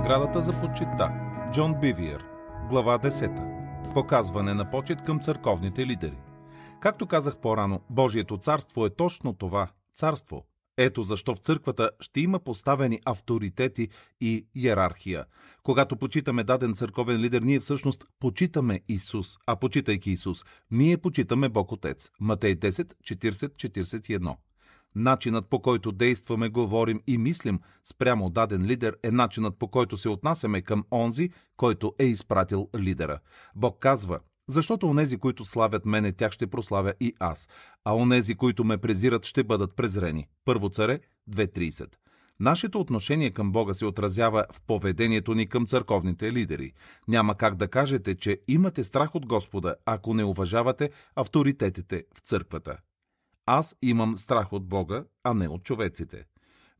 наградата за почетта Джон Бивиер, глава 10. Показване на почет към църковните лидери. Както казах по-рано, Божието царство е точно това – царство. Ето защо в църквата ще има поставени авторитети и иерархия. Когато почитаме даден църковен лидер, ние всъщност почитаме Исус, а почитайки Исус, ние почитаме Бог Отец. Матей 10, 40, 41. Начинът по който действаме, говорим и мислим спрямо даден лидер е начинът по който се отнасяме към онзи, който е изпратил лидера. Бог казва, защото онези, които славят мене, тях ще прославя и аз, а онези, които ме презират, ще бъдат презрени. Първо царе 2.30. Нашето отношение към Бога се отразява в поведението ни към църковните лидери. Няма как да кажете, че имате страх от Господа, ако не уважавате авторитетите в църквата. Аз имам страх от Бога, а не от човеците.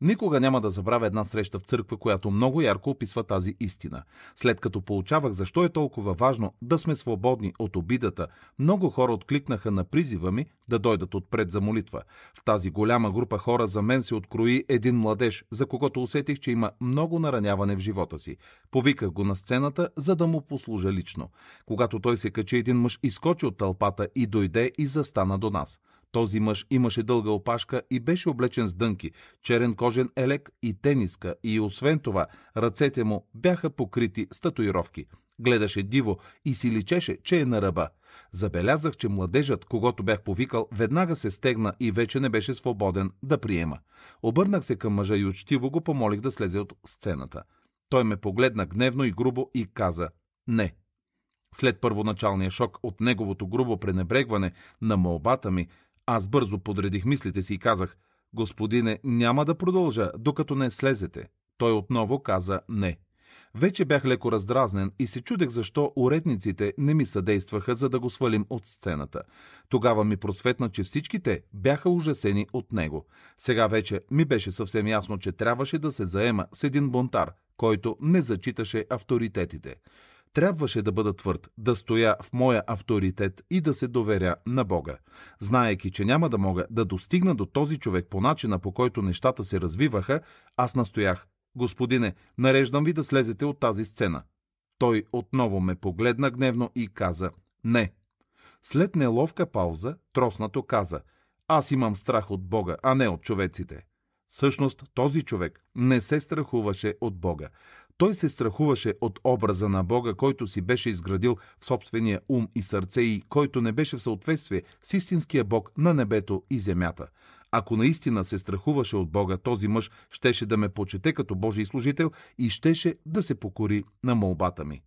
Никога няма да забравя една среща в църква, която много ярко описва тази истина. След като получавах защо е толкова важно да сме свободни от обидата, много хора откликнаха на призива ми да дойдат отпред за молитва. В тази голяма група хора за мен се открои един младеж, за когото усетих, че има много нараняване в живота си. Повиках го на сцената, за да му послужа лично. Когато той се качи, един мъж изкочи от тълпата и дойде и застана до нас. Този мъж имаше дълга опашка и беше облечен с дънки, черен кожен елек и тениска и освен това ръцете му бяха покрити с татуировки. Гледаше диво и си личеше, че е на ръба. Забелязах, че младежът, когато бях повикал, веднага се стегна и вече не беше свободен да приема. Обърнах се към мъжа и учтиво го помолих да слезе от сцената. Той ме погледна гневно и грубо и каза «Не». След първоначалния шок от неговото грубо пренебрегване на молбата ми, аз бързо подредих мислите си и казах, «Господине, няма да продължа, докато не слезете». Той отново каза «не». Вече бях леко раздразнен и се чудех защо уредниците не ми съдействаха, за да го свалим от сцената. Тогава ми просветна, че всичките бяха ужасени от него. Сега вече ми беше съвсем ясно, че трябваше да се заема с един бунтар, който не зачиташе авторитетите. Трябваше да бъда твърд, да стоя в моя авторитет и да се доверя на Бога. Знаеки, че няма да мога да достигна до този човек по начина, по който нещата се развиваха, аз настоях. Господине, нареждам ви да слезете от тази сцена. Той отново ме погледна гневно и каза «Не». След неловка пауза, троснато каза «Аз имам страх от Бога, а не от човеците». Всъщност този човек не се страхуваше от Бога. Той се страхуваше от образа на Бога, който си беше изградил в собствения ум и сърце и който не беше в съответствие с истинския Бог на небето и земята. Ако наистина се страхуваше от Бога, този мъж щеше да ме почете като Божий служител и щеше да се покори на молбата ми.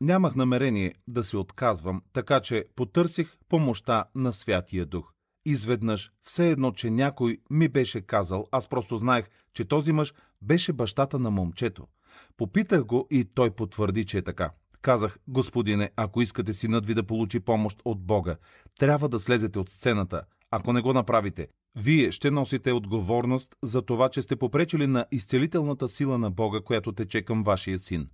Нямах намерение да се отказвам, така че потърсих помощта на Святия Дух. Изведнъж, все едно, че някой ми беше казал, аз просто знаех, че този мъж беше бащата на момчето – Попитах го и той потвърди, че е така. Казах, господине, ако искате синът ви да получи помощ от Бога, трябва да слезете от сцената. Ако не го направите, вие ще носите отговорност за това, че сте попречили на изцелителната сила на Бога, която тече към вашия син.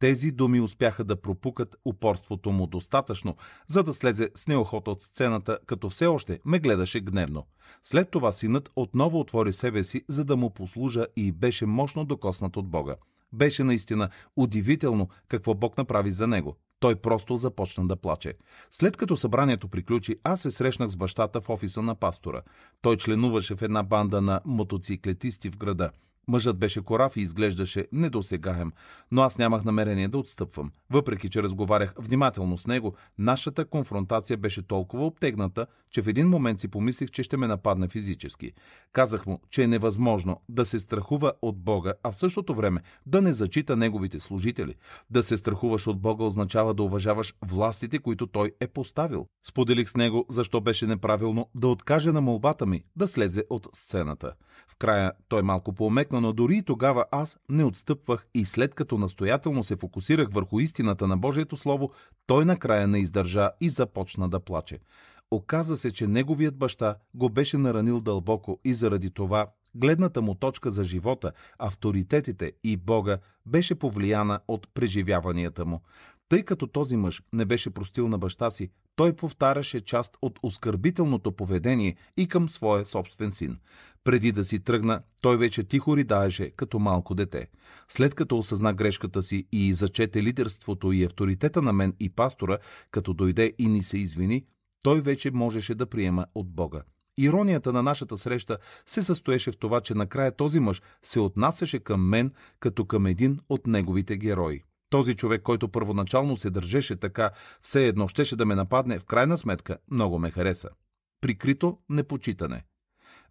Тези думи успяха да пропукат упорството му достатъчно, за да слезе с неохота от сцената, като все още ме гледаше гневно. След това синът отново отвори себе си, за да му послужа и беше мощно докоснат от Бога. Беше наистина удивително какво Бог направи за него. Той просто започна да плаче. След като събранието приключи, аз се срещнах с бащата в офиса на пастора. Той членуваше в една банда на мотоциклетисти в града – Мъжът беше корав и изглеждаше недосегаем, но аз нямах намерение да отстъпвам. Въпреки, че разговарях внимателно с него, нашата конфронтация беше толкова обтегната, че в един момент си помислих, че ще ме нападне физически. Казах му, че е невъзможно да се страхува от Бога, а в същото време да не зачита неговите служители. Да се страхуваш от Бога означава да уважаваш властите, които той е поставил. Споделих с него защо беше неправилно да откаже на молбата ми да слезе от сцената. В края той малко поумекна честна, но дори и тогава аз не отстъпвах и след като настоятелно се фокусирах върху истината на Божието Слово, той накрая не издържа и започна да плаче. Оказа се, че неговият баща го беше наранил дълбоко и заради това гледната му точка за живота, авторитетите и Бога беше повлияна от преживяванията му. Тъй като този мъж не беше простил на баща си, той повтаряше част от оскърбителното поведение и към своя собствен син. Преди да си тръгна, той вече тихо ридаеше като малко дете. След като осъзна грешката си и зачете лидерството и авторитета на мен и пастора, като дойде и ни се извини, той вече можеше да приема от Бога. Иронията на нашата среща се състоеше в това, че накрая този мъж се отнасяше към мен като към един от неговите герои. Този човек, който първоначално се държеше така, все едно щеше да ме нападне, в крайна сметка много ме хареса. Прикрито непочитане.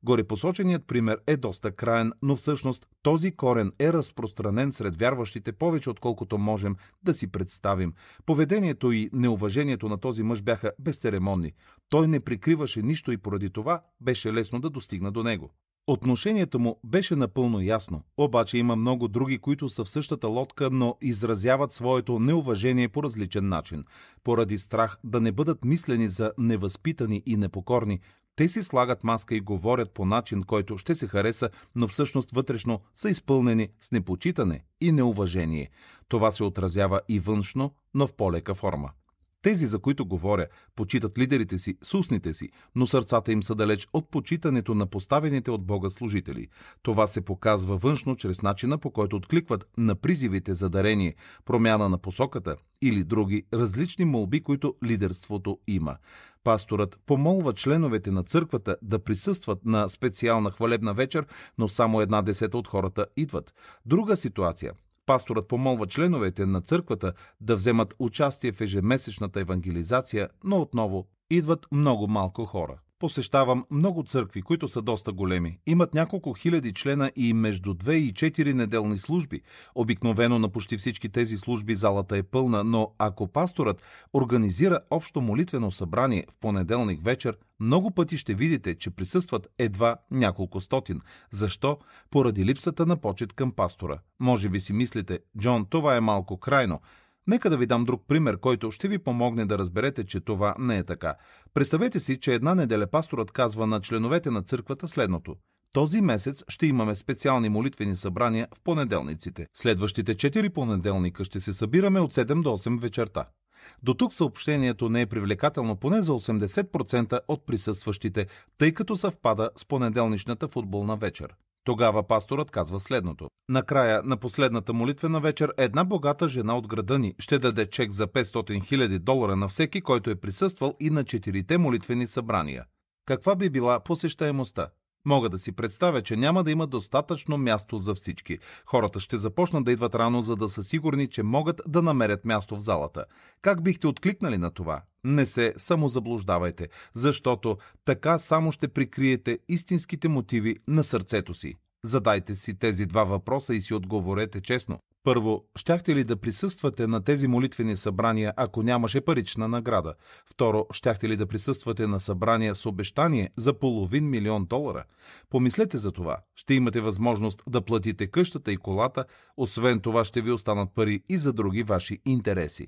Горепосоченият пример е доста краен, но всъщност този корен е разпространен сред вярващите повече отколкото можем да си представим. Поведението и неуважението на този мъж бяха безцеремонни. Той не прикриваше нищо и поради това беше лесно да достигна до него. Отношението му беше напълно ясно, обаче има много други, които са в същата лодка, но изразяват своето неуважение по различен начин. Поради страх да не бъдат мислени за невъзпитани и непокорни, те си слагат маска и говорят по начин, който ще се хареса, но всъщност вътрешно са изпълнени с непочитане и неуважение. Това се отразява и външно, но в по-лека форма. Тези, за които говоря, почитат лидерите си с устните си, но сърцата им са далеч от почитането на поставените от Бога служители. Това се показва външно чрез начина по който откликват на призивите за дарение, промяна на посоката или други различни молби, които лидерството има. Пасторът помолва членовете на църквата да присъстват на специална хвалебна вечер, но само една десета от хората идват. Друга ситуация пасторът помолва членовете на църквата да вземат участие в ежемесечната евангелизация, но отново идват много малко хора посещавам много църкви, които са доста големи. Имат няколко хиляди члена и между две и 4 неделни служби. Обикновено на почти всички тези служби залата е пълна, но ако пасторът организира общо молитвено събрание в понеделник вечер, много пъти ще видите, че присъстват едва няколко стотин. Защо? Поради липсата на почет към пастора. Може би си мислите, Джон, това е малко крайно. Нека да ви дам друг пример, който ще ви помогне да разберете, че това не е така. Представете си, че една неделя пасторът казва на членовете на църквата следното – този месец ще имаме специални молитвени събрания в понеделниците. Следващите 4 понеделника ще се събираме от 7 до 8 вечерта. До тук съобщението не е привлекателно поне за 80% от присъстващите, тъй като съвпада с понеделничната футболна вечер. Тогава пасторът казва следното. Накрая на последната молитвена вечер една богата жена от града ни ще даде чек за 500 000 долара на всеки, който е присъствал и на четирите молитвени събрания. Каква би била посещаемостта? Мога да си представя, че няма да има достатъчно място за всички. Хората ще започнат да идват рано, за да са сигурни, че могат да намерят място в залата. Как бихте откликнали на това? Не се самозаблуждавайте, защото така само ще прикриете истинските мотиви на сърцето си. Задайте си тези два въпроса и си отговорете честно. Първо, щяхте ли да присъствате на тези молитвени събрания, ако нямаше парична награда? Второ, щяхте ли да присъствате на събрания с обещание за половин милион долара? Помислете за това. Ще имате възможност да платите къщата и колата, освен това ще ви останат пари и за други ваши интереси.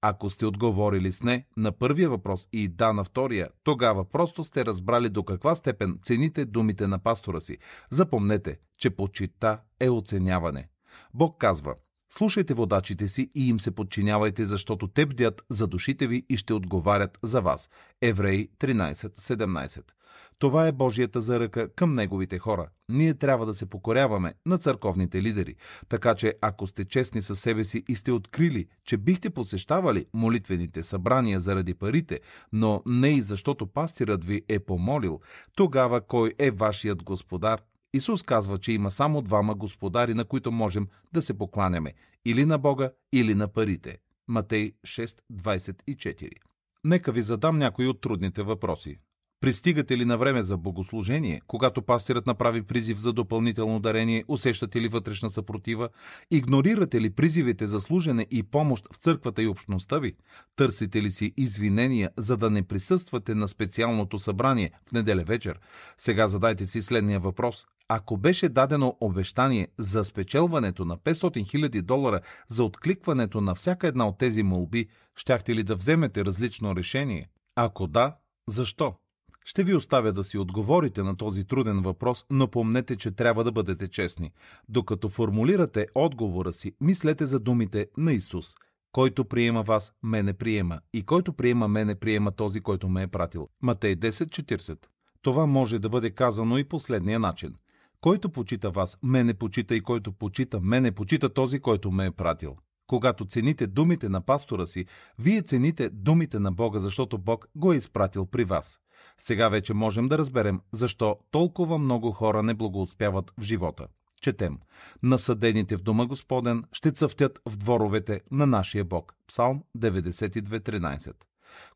Ако сте отговорили с не на първия въпрос и да на втория, тогава просто сте разбрали до каква степен цените думите на пастора си. Запомнете, че почита е оценяване. Бог казва, слушайте водачите си и им се подчинявайте, защото те бдят за душите ви и ще отговарят за вас. Евреи 13.17 Това е Божията заръка към неговите хора. Ние трябва да се покоряваме на църковните лидери, така че ако сте честни със себе си и сте открили, че бихте посещавали молитвените събрания заради парите, но не и защото пастирът ви е помолил, тогава кой е вашият господар? Исус казва, че има само двама господари, на които можем да се покланяме – или на Бога, или на парите. Матей 6.24 Нека ви задам някои от трудните въпроси. Пристигате ли на време за богослужение, когато пастирът направи призив за допълнително дарение, усещате ли вътрешна съпротива? Игнорирате ли призивите за служене и помощ в църквата и общността ви? Търсите ли си извинения, за да не присъствате на специалното събрание в неделя вечер? Сега задайте си следния въпрос. Ако беше дадено обещание за спечелването на 500 000 долара за откликването на всяка една от тези молби, щяхте ли да вземете различно решение? Ако да, защо? Ще ви оставя да си отговорите на този труден въпрос, но помнете, че трябва да бъдете честни. Докато формулирате отговора си, мислете за думите на Исус. Който приема вас, мене приема. И който приема мене, приема този, който ме е пратил. Матей 10.40 Това може да бъде казано и последния начин. Който почита вас, мене почита и който почита мене, почита този, който ме е пратил. Когато цените думите на пастора си, вие цените думите на Бога, защото Бог го е изпратил при вас. Сега вече можем да разберем защо толкова много хора не благоуспяват в живота. Четем. Насъдените в дома Господен ще цъфтят в дворовете на нашия Бог. Псалм 92.13.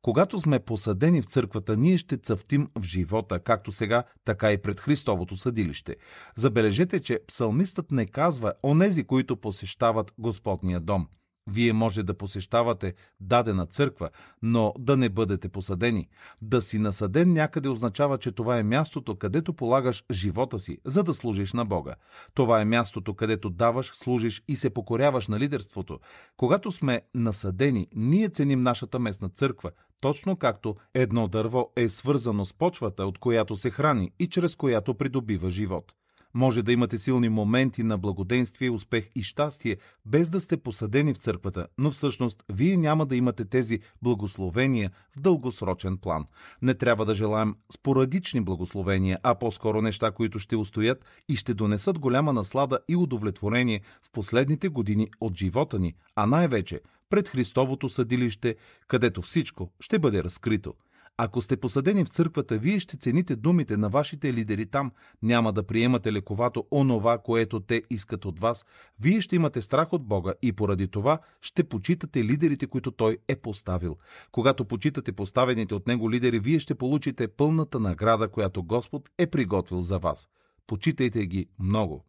Когато сме посадени в църквата, ние ще цъфтим в живота, както сега, така и пред Христовото съдилище. Забележете, че псалмистът не казва онези, които посещават Господния дом – вие може да посещавате дадена църква, но да не бъдете посадени. Да си насаден някъде означава, че това е мястото, където полагаш живота си, за да служиш на Бога. Това е мястото, където даваш, служиш и се покоряваш на лидерството. Когато сме насъдени, ние ценим нашата местна църква, точно както едно дърво е свързано с почвата, от която се храни и чрез която придобива живот. Може да имате силни моменти на благоденствие, успех и щастие, без да сте посадени в църквата, но всъщност вие няма да имате тези благословения в дългосрочен план. Не трябва да желаем спорадични благословения, а по-скоро неща, които ще устоят и ще донесат голяма наслада и удовлетворение в последните години от живота ни, а най-вече пред Христовото съдилище, където всичко ще бъде разкрито. Ако сте посадени в църквата, вие ще цените думите на вашите лидери там, няма да приемате лековато онова, което те искат от вас, вие ще имате страх от Бога и поради това ще почитате лидерите, които Той е поставил. Когато почитате поставените от Него лидери, вие ще получите пълната награда, която Господ е приготвил за вас. Почитайте ги много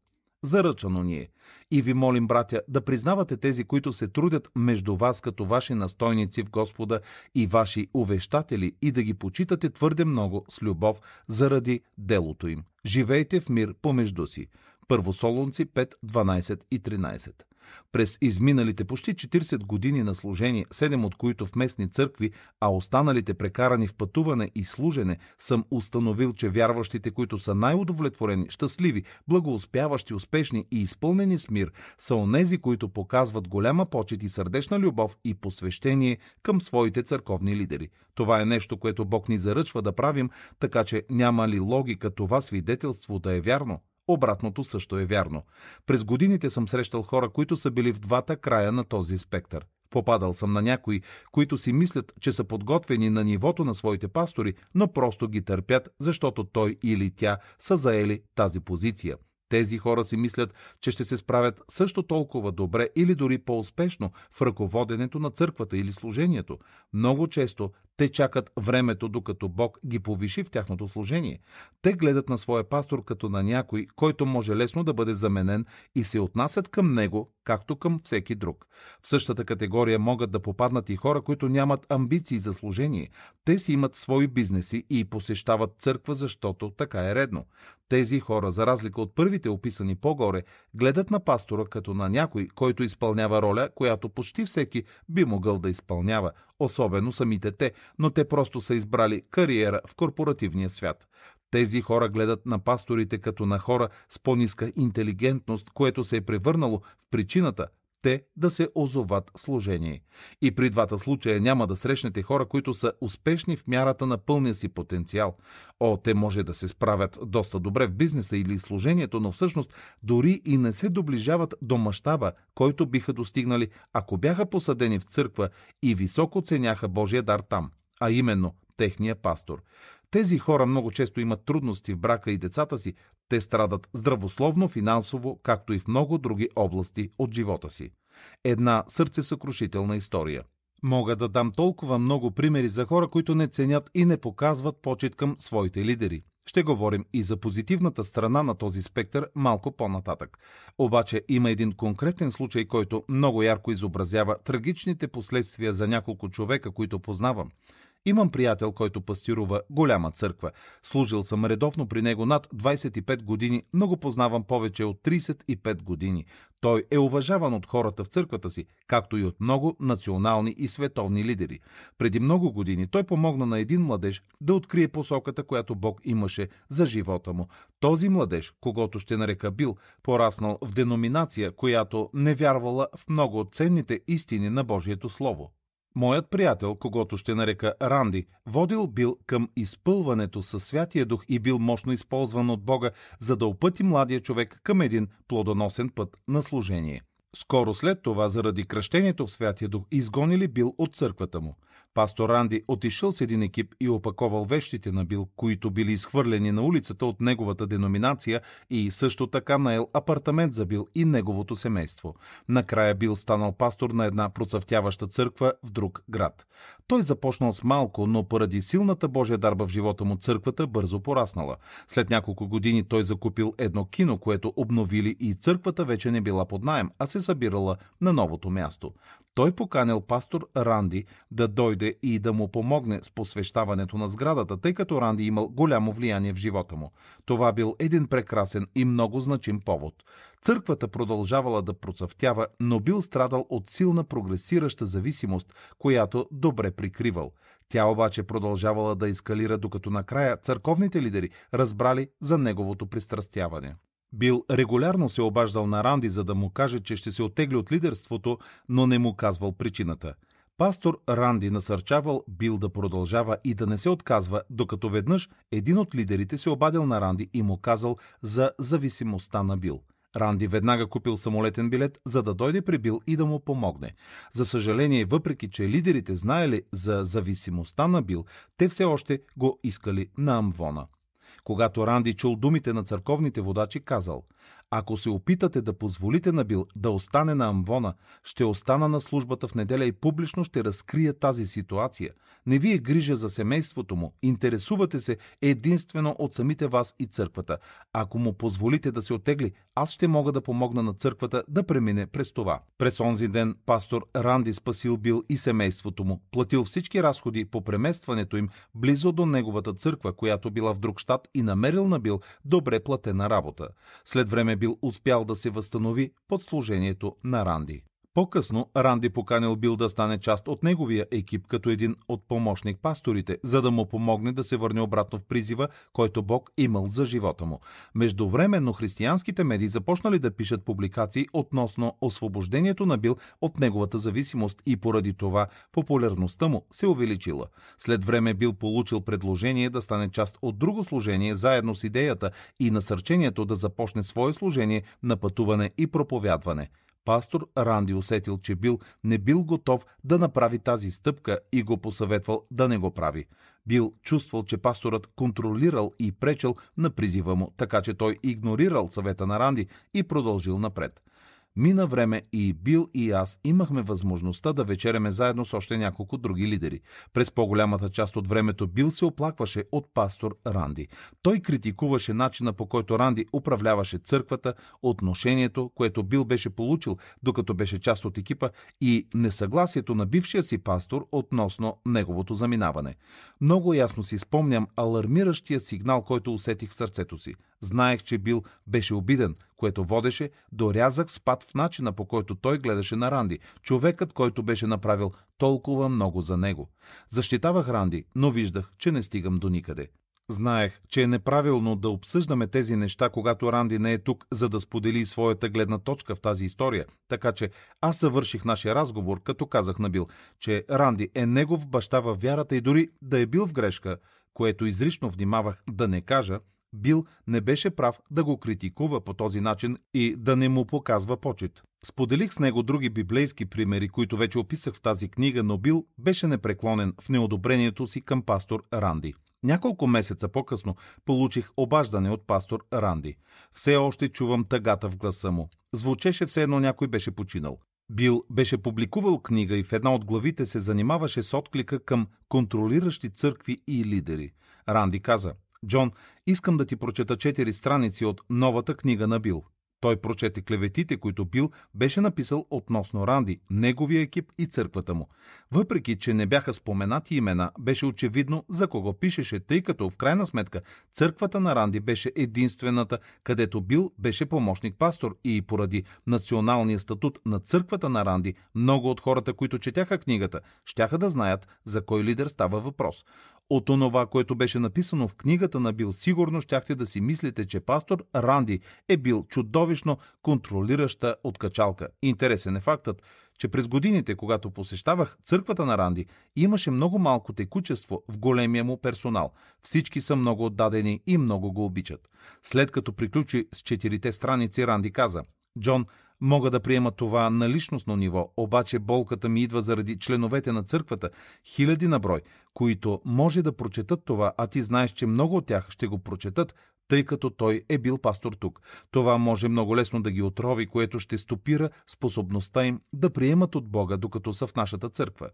заръчано е. И ви молим, братя, да признавате тези, които се трудят между вас като ваши настойници в Господа и ваши увещатели и да ги почитате твърде много с любов заради делото им. Живейте в мир помежду си. Първосолунци 5, 12 и 13. През изминалите почти 40 години на служение, 7 от които в местни църкви, а останалите прекарани в пътуване и служене, съм установил, че вярващите, които са най-удовлетворени, щастливи, благоуспяващи, успешни и изпълнени с мир, са онези, които показват голяма почет и сърдечна любов и посвещение към своите църковни лидери. Това е нещо, което Бог ни заръчва да правим, така че няма ли логика това свидетелство да е вярно? Обратното също е вярно. През годините съм срещал хора, които са били в двата края на този спектър. Попадал съм на някои, които си мислят, че са подготвени на нивото на своите пастори, но просто ги търпят, защото той или тя са заели тази позиция. Тези хора си мислят, че ще се справят също толкова добре или дори по-успешно в ръководенето на църквата или служението. Много често те чакат времето, докато Бог ги повиши в тяхното служение. Те гледат на своя пастор като на някой, който може лесно да бъде заменен и се отнасят към него, както към всеки друг. В същата категория могат да попаднат и хора, които нямат амбиции за служение. Те си имат свои бизнеси и посещават църква, защото така е редно. Тези хора, за разлика от първите описани по-горе, гледат на пастора като на някой, който изпълнява роля, която почти всеки би могъл да изпълнява, особено самите те, но те просто са избрали кариера в корпоративния свят. Тези хора гледат на пасторите като на хора с по-ниска интелигентност, което се е превърнало в причината те да се озоват в служение. И при двата случая няма да срещнете хора, които са успешни в мярата на пълния си потенциал. О, те може да се справят доста добре в бизнеса или служението, но всъщност дори и не се доближават до мащаба, който биха достигнали, ако бяха посадени в църква и високо ценяха Божия дар там, а именно техния пастор. Тези хора много често имат трудности в брака и децата си, те страдат здравословно, финансово, както и в много други области от живота си. Една сърцесъкрушителна история. Мога да дам толкова много примери за хора, които не ценят и не показват почет към своите лидери. Ще говорим и за позитивната страна на този спектър малко по-нататък. Обаче има един конкретен случай, който много ярко изобразява трагичните последствия за няколко човека, които познавам. Имам приятел, който пастирува голяма църква. Служил съм редовно при него над 25 години, но го познавам повече от 35 години. Той е уважаван от хората в църквата си, както и от много национални и световни лидери. Преди много години той помогна на един младеж да открие посоката, която Бог имаше за живота му. Този младеж, когато ще нарека бил, пораснал в деноминация, която не вярвала в много от ценните истини на Божието Слово. Моят приятел, когато ще нарека Ранди, водил бил към изпълването със Святия Дух и бил мощно използван от Бога, за да опъти младия човек към един плодоносен път на служение. Скоро след това, заради кръщението в Святия Дух, изгонили бил от църквата му. Пастор Ранди отишъл с един екип и опаковал вещите на Бил, които били изхвърлени на улицата от неговата деноминация и също така наел апартамент за Бил и неговото семейство. Накрая Бил станал пастор на една процъфтяваща църква в друг град. Той започнал с малко, но поради силната Божия дарба в живота му църквата бързо пораснала. След няколко години той закупил едно кино, което обновили и църквата вече не била под найем, а се събирала на новото място той поканил пастор Ранди да дойде и да му помогне с посвещаването на сградата, тъй като Ранди имал голямо влияние в живота му. Това бил един прекрасен и много значим повод. Църквата продължавала да процъфтява, но бил страдал от силна прогресираща зависимост, която добре прикривал. Тя обаче продължавала да ескалира, докато накрая църковните лидери разбрали за неговото пристрастяване. Бил регулярно се обаждал на Ранди, за да му каже, че ще се отегли от лидерството, но не му казвал причината. Пастор Ранди насърчавал Бил да продължава и да не се отказва, докато веднъж един от лидерите се обадил на Ранди и му казал за зависимостта на Бил – Ранди веднага купил самолетен билет, за да дойде при Бил и да му помогне. За съжаление, въпреки че лидерите знаели за зависимостта на Бил, те все още го искали на Амвона. Когато Ранди чул думите на църковните водачи, казал ако се опитате да позволите на Бил да остане на Амвона, ще остана на службата в неделя и публично ще разкрия тази ситуация. Не ви е грижа за семейството му. Интересувате се единствено от самите вас и църквата. Ако му позволите да се отегли, аз ще мога да помогна на църквата да премине през това. През онзи ден пастор Ранди спасил Бил и семейството му, платил всички разходи по преместването им близо до неговата църква, която била в друг щат и намерил на Бил добре платена работа. След време бил успял да се възстанови под служението на Ранди. По-късно Ранди поканил Бил да стане част от неговия екип като един от помощник пасторите, за да му помогне да се върне обратно в призива, който Бог имал за живота му. Междувременно християнските медии започнали да пишат публикации относно освобождението на Бил от неговата зависимост и поради това популярността му се увеличила. След време Бил получил предложение да стане част от друго служение заедно с идеята и насърчението да започне свое служение на пътуване и проповядване – Пастор Ранди усетил, че бил не бил готов да направи тази стъпка и го посъветвал да не го прави. Бил чувствал, че пасторът контролирал и пречел на призива му, така че той игнорирал съвета на Ранди и продължил напред – Мина време и Бил и аз имахме възможността да вечеряме заедно с още няколко други лидери. През по-голямата част от времето Бил се оплакваше от пастор Ранди. Той критикуваше начина по който Ранди управляваше църквата, отношението, което Бил беше получил, докато беше част от екипа и несъгласието на бившия си пастор относно неговото заминаване. Много ясно си спомням алармиращия сигнал, който усетих в сърцето си. Знаех, че Бил беше обиден, което водеше до рязък спад в начина по който той гледаше на Ранди, човекът, който беше направил толкова много за него. Защитавах Ранди, но виждах, че не стигам до никъде. Знаех, че е неправилно да обсъждаме тези неща, когато Ранди не е тук, за да сподели своята гледна точка в тази история, така че аз съвърших нашия разговор, като казах на Бил, че Ранди е негов баща във вярата и дори да е бил в грешка, което изрично внимавах да не кажа, бил не беше прав да го критикува по този начин и да не му показва почет. Споделих с него други библейски примери, които вече описах в тази книга, но Бил беше непреклонен в неодобрението си към пастор Ранди. Няколко месеца по-късно получих обаждане от пастор Ранди. Все още чувам тъгата в гласа му. Звучеше все едно някой беше починал. Бил беше публикувал книга и в една от главите се занимаваше с отклика към контролиращи църкви и лидери. Ранди каза, Джон, искам да ти прочета четири страници от новата книга на Бил. Той прочете клеветите, които бил беше написал относно Ранди, неговия екип и църквата му. Въпреки, че не бяха споменати имена, беше очевидно за кого пишеше, тъй като в крайна сметка църквата на Ранди беше единствената, където бил беше помощник-пастор и поради националния статут на църквата на Ранди, много от хората, които четяха книгата, щяха да знаят за кой лидер става въпрос. От онова, което беше написано в книгата на Бил, сигурно щяхте да си мислите, че пастор Ранди е бил чудовищно контролираща откачалка. Интересен е фактът, че през годините, когато посещавах църквата на Ранди, имаше много малко текучество в големия му персонал. Всички са много отдадени и много го обичат. След като приключи с четирите страници, Ранди каза – Джон, Мога да приема това на личностно ниво, обаче болката ми идва заради членовете на църквата, хиляди на брой, които може да прочетат това, а ти знаеш, че много от тях ще го прочетат, тъй като той е бил пастор тук. Това може много лесно да ги отрови, което ще стопира способността им да приемат от Бога, докато са в нашата църква.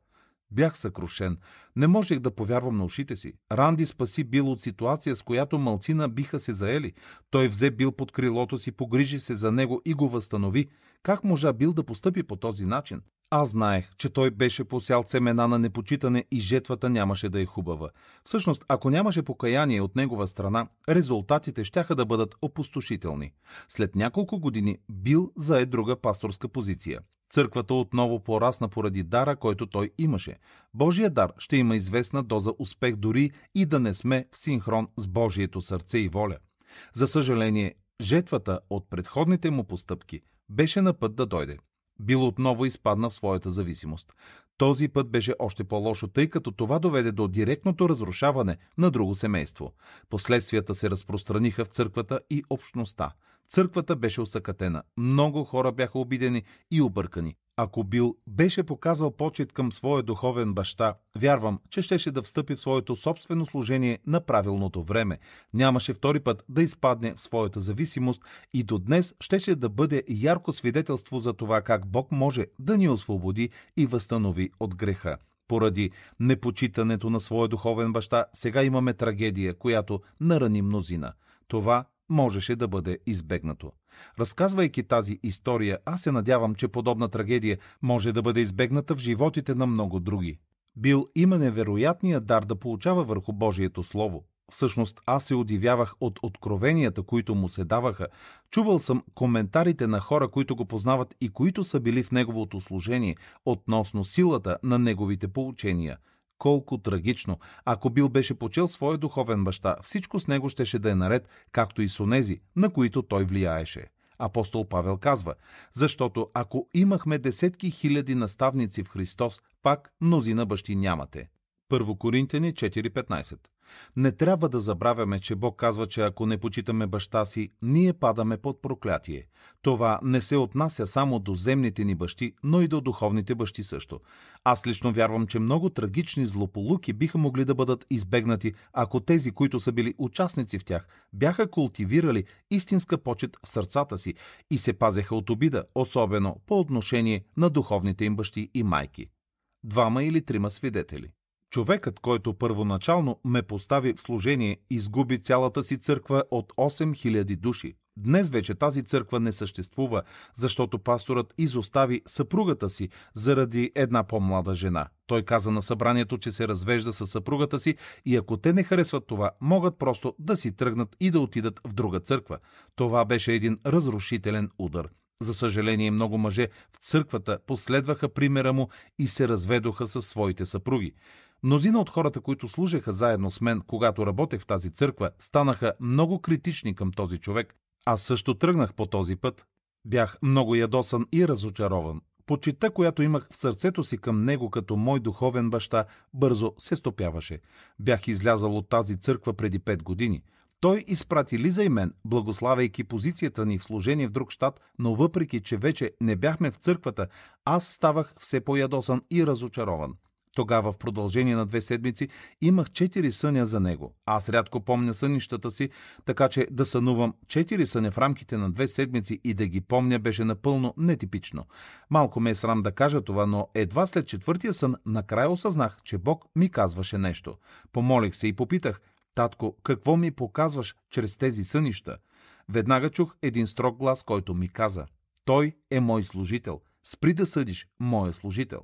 Бях съкрушен. Не можех да повярвам на ушите си. Ранди спаси Бил от ситуация, с която малцина биха се заели. Той взе Бил под крилото си, погрижи се за него и го възстанови. Как можа Бил да постъпи по този начин? Аз знаех, че той беше посял семена на непочитане и жетвата нямаше да е хубава. Всъщност, ако нямаше покаяние от негова страна, резултатите щяха да бъдат опустошителни. След няколко години Бил зае друга пасторска позиция. Църквата отново порасна поради дара, който той имаше. Божия дар ще има известна доза успех дори и да не сме в синхрон с Божието сърце и воля. За съжаление, жетвата от предходните му постъпки беше на път да дойде. Бил отново изпадна в своята зависимост. Този път беше още по-лошо, тъй като това доведе до директното разрушаване на друго семейство. Последствията се разпространиха в църквата и общността. Църквата беше усъкатена. Много хора бяха обидени и объркани. Ако Бил беше показал почет към своя духовен баща, вярвам, че щеше да встъпи в своето собствено служение на правилното време. Нямаше втори път да изпадне в своята зависимост и до днес щеше да бъде ярко свидетелство за това как Бог може да ни освободи и възстанови от греха. Поради непочитането на своя духовен баща, сега имаме трагедия, която нарани мнозина. Това можеше да бъде избегнато. Разказвайки тази история, аз се надявам, че подобна трагедия може да бъде избегната в животите на много други. Бил има невероятния дар да получава върху Божието Слово. Всъщност аз се удивявах от откровенията, които му се даваха. Чувал съм коментарите на хора, които го познават и които са били в неговото служение относно силата на неговите получения. Колко трагично! Ако Бил беше почел своя духовен баща, всичко с него щеше да е наред, както и с онези, на които той влияеше. Апостол Павел казва, защото ако имахме десетки хиляди наставници в Христос, пак мнозина бащи нямате. 1 Коринтяни 4.15. Не трябва да забравяме, че Бог казва, че ако не почитаме баща си, ние падаме под проклятие. Това не се отнася само до земните ни бащи, но и до духовните бащи също. Аз лично вярвам, че много трагични злополуки биха могли да бъдат избегнати, ако тези, които са били участници в тях, бяха култивирали истинска почет в сърцата си и се пазеха от обида, особено по отношение на духовните им бащи и майки. Двама или трима свидетели. Човекът, който първоначално ме постави в служение, изгуби цялата си църква от 8000 души. Днес вече тази църква не съществува, защото пасторът изостави съпругата си заради една по-млада жена. Той каза на събранието, че се развежда с съпругата си и ако те не харесват това, могат просто да си тръгнат и да отидат в друга църква. Това беше един разрушителен удар. За съжаление, много мъже в църквата последваха примера му и се разведоха със своите съпруги. Мнозина от хората, които служеха заедно с мен, когато работех в тази църква, станаха много критични към този човек. Аз също тръгнах по този път. Бях много ядосан и разочарован. Почита, която имах в сърцето си към него като мой духовен баща, бързо се стопяваше. Бях излязал от тази църква преди пет години. Той изпрати Лиза и мен, благославяйки позицията ни в служение в друг щат, но въпреки, че вече не бяхме в църквата, аз ставах все по-ядосан и разочарован. Тогава в продължение на две седмици имах четири съня за него. Аз рядко помня сънищата си, така че да сънувам четири съня в рамките на две седмици и да ги помня беше напълно нетипично. Малко ме е срам да кажа това, но едва след четвъртия сън накрая осъзнах, че Бог ми казваше нещо. Помолих се и попитах, татко, какво ми показваш чрез тези сънища? Веднага чух един строг глас, който ми каза, той е мой служител, спри да съдиш моя служител.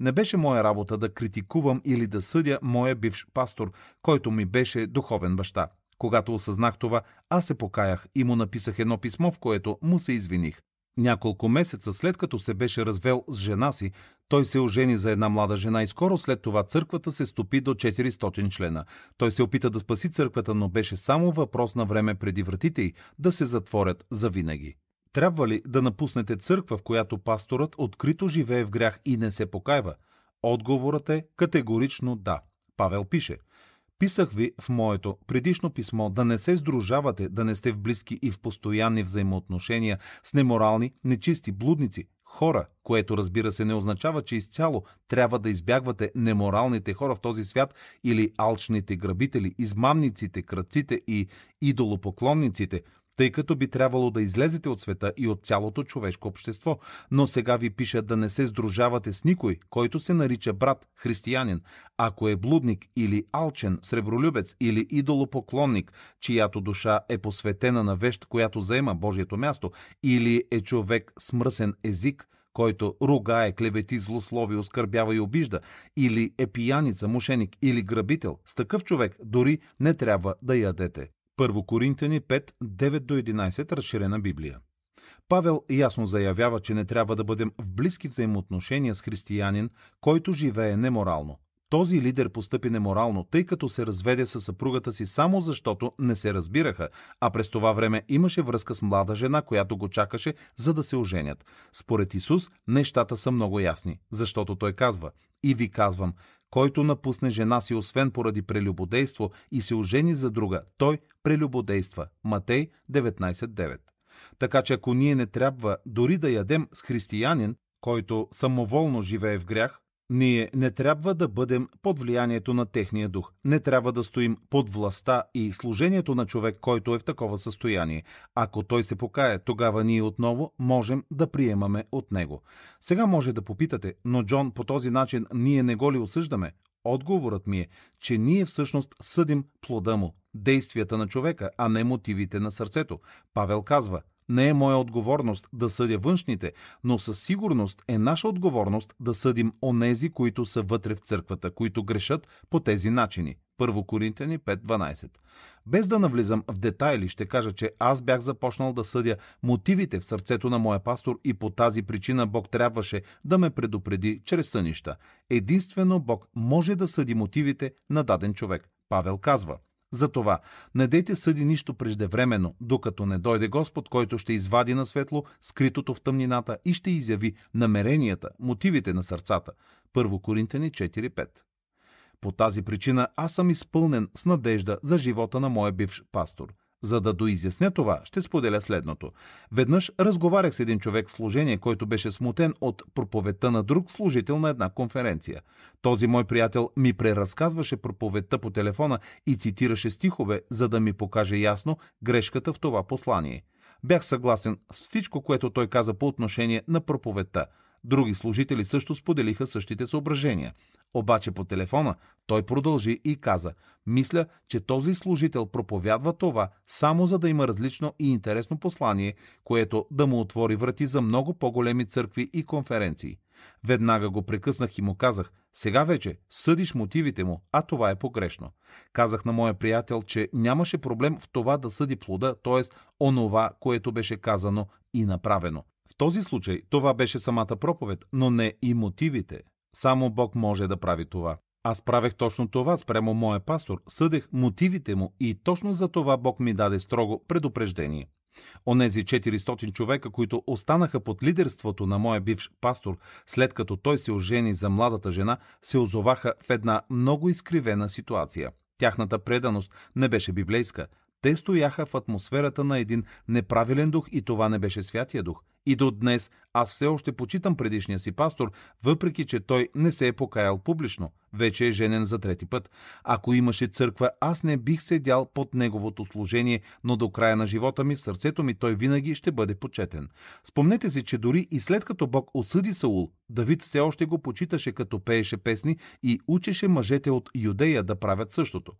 Не беше моя работа да критикувам или да съдя моя бивш пастор, който ми беше духовен баща. Когато осъзнах това, аз се покаях и му написах едно писмо, в което му се извиних. Няколко месеца след като се беше развел с жена си, той се ожени за една млада жена и скоро след това църквата се стопи до 400 члена. Той се опита да спаси църквата, но беше само въпрос на време преди вратите й да се затворят завинаги. Трябва ли да напуснете църква, в която пасторът открито живее в грях и не се покаява? Отговорът е категорично да. Павел пише – Писах ви в моето предишно писмо да не се сдружавате, да не сте в близки и в постоянни взаимоотношения с неморални, нечисти блудници, хора, което разбира се не означава, че изцяло трябва да избягвате неморалните хора в този свят или алчните грабители, измамниците, кръците и идолопоклонниците – тъй като би трябвало да излезете от света и от цялото човешко общество, но сега ви пиша да не се сдружавате с никой, който се нарича брат, християнин, ако е блудник или алчен, сребролюбец или идолопоклонник, чиято душа е посветена на вещ, която заема Божието място, или е човек с мръсен език – който ругае, клевети, злослови, оскърбява и обижда, или е пияница, мошеник или грабител, с такъв човек дори не трябва да ядете. 1 Коринтяни 5, 9-11, разширена Библия. Павел ясно заявява, че не трябва да бъдем в близки взаимоотношения с християнин, който живее неморално. Този лидер постъпи неморално, тъй като се разведе със съпругата си само защото не се разбираха, а през това време имаше връзка с млада жена, която го чакаше, за да се оженят. Според Исус, нещата са много ясни, защото той казва: И ви казвам, който напусне жена си, освен поради прелюбодейство и се ожени за друга, той прелюбодейства. Матей 19.9. Така че ако ние не трябва дори да ядем с християнин, който самоволно живее в грях, ние не трябва да бъдем под влиянието на техния дух. Не трябва да стоим под властта и служението на човек, който е в такова състояние. Ако той се покае, тогава ние отново можем да приемаме от него. Сега може да попитате, но Джон, по този начин ние не го ли осъждаме? Отговорът ми е, че ние всъщност съдим плода му, действията на човека, а не мотивите на сърцето. Павел казва – не е моя отговорност да съдя външните, но със сигурност е наша отговорност да съдим онези, които са вътре в църквата, които грешат по тези начини. 1 Коринтяни 5.12. Без да навлизам в детайли, ще кажа, че аз бях започнал да съдя мотивите в сърцето на моя пастор и по тази причина Бог трябваше да ме предупреди чрез сънища. Единствено Бог може да съди мотивите на даден човек. Павел казва – затова, не дейте съди нищо преждевременно, докато не дойде Господ, който ще извади на светло скритото в тъмнината и ще изяви намеренията, мотивите на сърцата. 1 Коринтени 4.5 По тази причина аз съм изпълнен с надежда за живота на моя бивш пастор – за да доизясня това, ще споделя следното. Веднъж разговарях с един човек в служение, който беше смутен от проповедта на друг служител на една конференция. Този мой приятел ми преразказваше проповедта по телефона и цитираше стихове, за да ми покаже ясно грешката в това послание. Бях съгласен с всичко, което той каза по отношение на проповедта. Други служители също споделиха същите съображения. Обаче по телефона той продължи и каза: Мисля, че този служител проповядва това само за да има различно и интересно послание, което да му отвори врати за много по-големи църкви и конференции. Веднага го прекъснах и му казах: Сега вече съдиш мотивите му, а това е погрешно. Казах на моя приятел, че нямаше проблем в това да съди плода, т.е. онова, което беше казано и направено. В този случай това беше самата проповед, но не и мотивите. Само Бог може да прави това. Аз правех точно това спрямо моя пастор, съдех мотивите му и точно за това Бог ми даде строго предупреждение. Онези 400 човека, които останаха под лидерството на моя бивш пастор, след като той се ожени за младата жена, се озоваха в една много изкривена ситуация. Тяхната преданост не беше библейска. Те стояха в атмосферата на един неправилен дух и това не беше святия дух. И до днес аз все още почитам предишния си пастор, въпреки че той не се е покаял публично. Вече е женен за трети път. Ако имаше църква, аз не бих седял под неговото служение, но до края на живота ми в сърцето ми той винаги ще бъде почетен. Спомнете си, че дори и след като Бог осъди Саул, Давид все още го почиташе като пееше песни и учеше мъжете от Юдея да правят същото.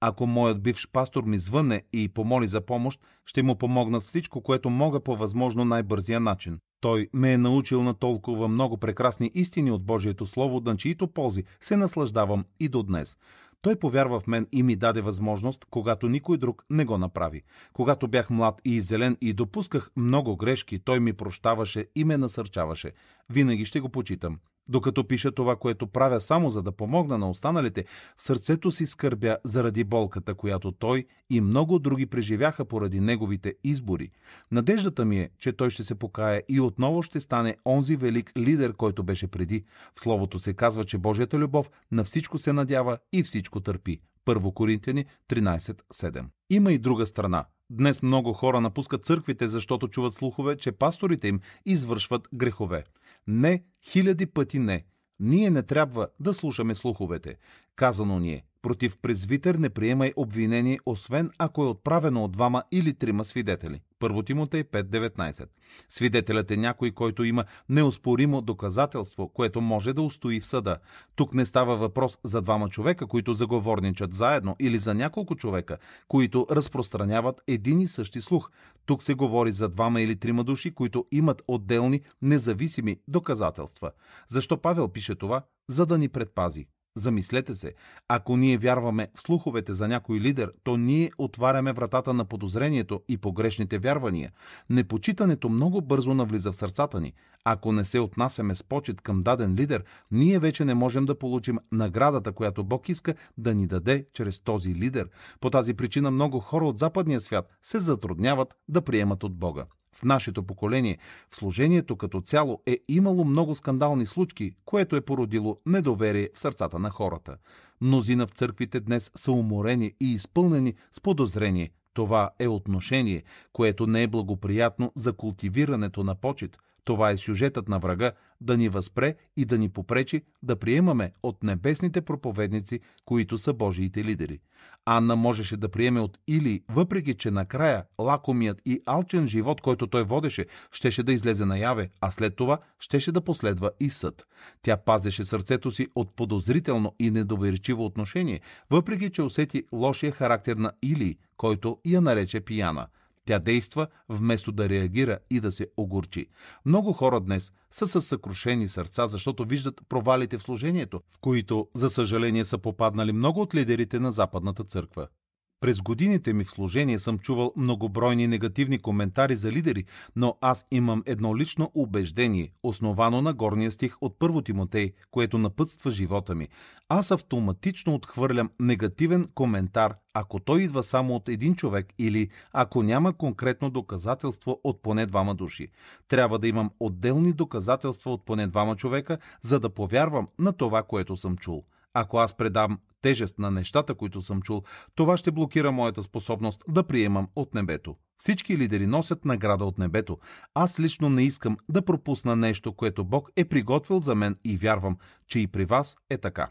Ако моят бивш пастор ми звънне и помоли за помощ, ще му помогна с всичко, което мога по възможно най-бързия начин. Той ме е научил на толкова много прекрасни истини от Божието Слово, на чието ползи се наслаждавам и до днес. Той повярва в мен и ми даде възможност, когато никой друг не го направи. Когато бях млад и зелен и допусках много грешки, той ми прощаваше и ме насърчаваше. Винаги ще го почитам. Докато пиша това, което правя само за да помогна на останалите, в сърцето си скърбя заради болката, която той и много други преживяха поради неговите избори. Надеждата ми е, че той ще се покая и отново ще стане онзи велик лидер, който беше преди. В Словото се казва, че Божията любов на всичко се надява и всичко търпи. Първо Коринтияни 13.7 Има и друга страна. Днес много хора напускат църквите, защото чуват слухове, че пасторите им извършват грехове. Не, хиляди пъти не. Ние не трябва да слушаме слуховете. Казано ни е, Против презвитер не приемай обвинение, освен ако е отправено от двама или трима свидетели. 1 Тимотей 5.19 Свидетелят е някой, който има неоспоримо доказателство, което може да устои в съда. Тук не става въпрос за двама човека, които заговорничат заедно или за няколко човека, които разпространяват един и същи слух. Тук се говори за двама или трима души, които имат отделни, независими доказателства. Защо Павел пише това? За да ни предпази. Замислете се, ако ние вярваме в слуховете за някой лидер, то ние отваряме вратата на подозрението и погрешните вярвания. Непочитането много бързо навлиза в сърцата ни. Ако не се отнасяме с почет към даден лидер, ние вече не можем да получим наградата, която Бог иска да ни даде чрез този лидер. По тази причина много хора от западния свят се затрудняват да приемат от Бога. В нашето поколение в служението като цяло е имало много скандални случки, което е породило недоверие в сърцата на хората. Мнозина в църквите днес са уморени и изпълнени с подозрение. Това е отношение, което не е благоприятно за култивирането на почет – това е сюжетът на врага да ни възпре и да ни попречи да приемаме от небесните проповедници, които са Божиите лидери. Анна можеше да приеме от Или, въпреки че накрая лакомият и алчен живот, който той водеше, щеше да излезе наяве, а след това щеше да последва и съд. Тя пазеше сърцето си от подозрително и недоверчиво отношение, въпреки че усети лошия характер на Или, който я нарече пияна – тя действа вместо да реагира и да се огорчи. Много хора днес са със съкрушени сърца, защото виждат провалите в служението, в които, за съжаление, са попаднали много от лидерите на Западната църква. През годините ми в служение съм чувал многобройни негативни коментари за лидери, но аз имам едно лично убеждение, основано на горния стих от Първо Тимотей, което напътства живота ми. Аз автоматично отхвърлям негативен коментар, ако той идва само от един човек или ако няма конкретно доказателство от поне двама души. Трябва да имам отделни доказателства от поне двама човека, за да повярвам на това, което съм чул. Ако аз предам тежест на нещата, които съм чул, това ще блокира моята способност да приемам от небето. Всички лидери носят награда от небето. Аз лично не искам да пропусна нещо, което Бог е приготвил за мен и вярвам, че и при вас е така.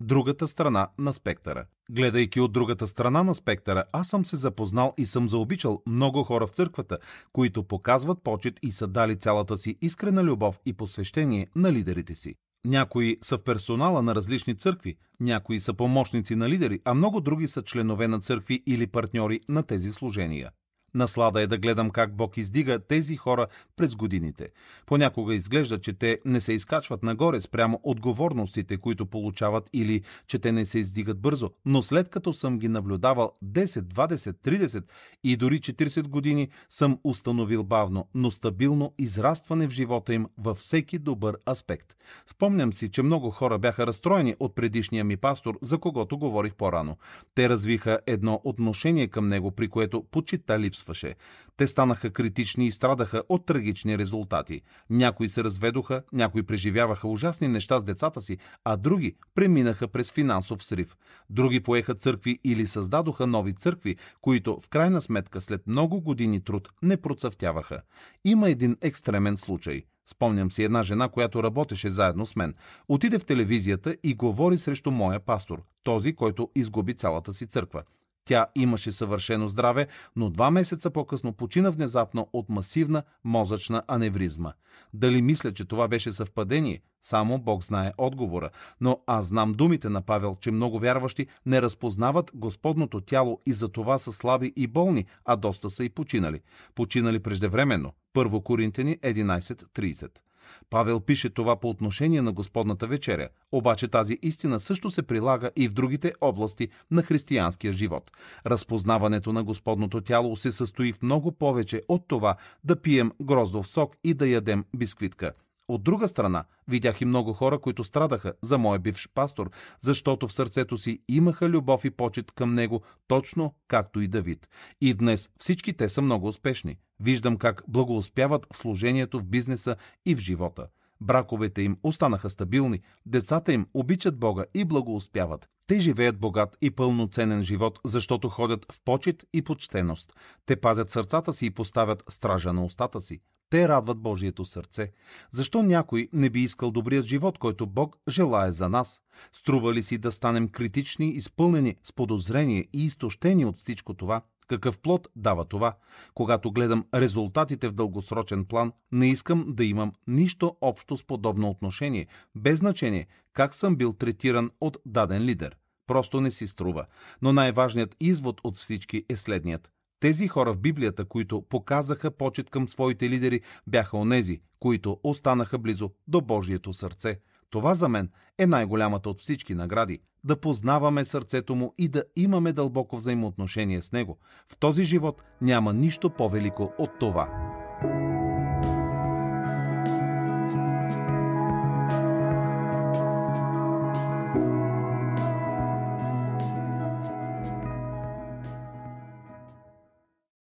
Другата страна на спектъра. Гледайки от другата страна на спектъра, аз съм се запознал и съм заобичал много хора в църквата, които показват почет и са дали цялата си искрена любов и посвещение на лидерите си. Някои са в персонала на различни църкви, някои са помощници на лидери, а много други са членове на църкви или партньори на тези служения. Наслада е да гледам как Бог издига тези хора през годините. Понякога изглежда, че те не се изкачват нагоре спрямо отговорностите, които получават или че те не се издигат бързо, но след като съм ги наблюдавал 10, 20, 30 и дори 40 години, съм установил бавно, но стабилно израстване в живота им във всеки добър аспект. Спомням си, че много хора бяха разстроени от предишния ми пастор, за когото говорих по-рано. Те развиха едно отношение към него, при което почита липса липсваше. Те станаха критични и страдаха от трагични резултати. Някои се разведоха, някои преживяваха ужасни неща с децата си, а други преминаха през финансов срив. Други поеха църкви или създадоха нови църкви, които в крайна сметка след много години труд не процъфтяваха. Има един екстремен случай – Спомням си една жена, която работеше заедно с мен. Отиде в телевизията и говори срещу моя пастор, този, който изгуби цялата си църква. Тя имаше съвършено здраве, но два месеца по-късно почина внезапно от масивна мозъчна аневризма. Дали мисля, че това беше съвпадение? Само Бог знае отговора. Но аз знам думите на Павел, че много вярващи не разпознават Господното тяло и за това са слаби и болни, а доста са и починали. Починали преждевременно. Първо Коринтени 11.30 Павел пише това по отношение на Господната вечеря, обаче тази истина също се прилага и в другите области на християнския живот. Разпознаването на Господното тяло се състои в много повече от това да пием гроздов сок и да ядем бисквитка – от друга страна, видях и много хора, които страдаха за моя бивш пастор, защото в сърцето си имаха любов и почет към него, точно както и Давид. И днес всички те са много успешни. Виждам как благоуспяват в служението в бизнеса и в живота. Браковете им останаха стабилни, децата им обичат Бога и благоуспяват. Те живеят богат и пълноценен живот, защото ходят в почет и почтеност. Те пазят сърцата си и поставят стража на устата си. Те радват Божието сърце. Защо някой не би искал добрият живот, който Бог желая за нас? Струва ли си да станем критични, изпълнени с подозрение и изтощени от всичко това? Какъв плод дава това? Когато гледам резултатите в дългосрочен план, не искам да имам нищо общо с подобно отношение, без значение как съм бил третиран от даден лидер. Просто не си струва. Но най-важният извод от всички е следният. Тези хора в Библията, които показаха почет към своите лидери, бяха онези, които останаха близо до Божието сърце. Това за мен е най-голямата от всички награди – да познаваме сърцето му и да имаме дълбоко взаимоотношение с него. В този живот няма нищо по-велико от това.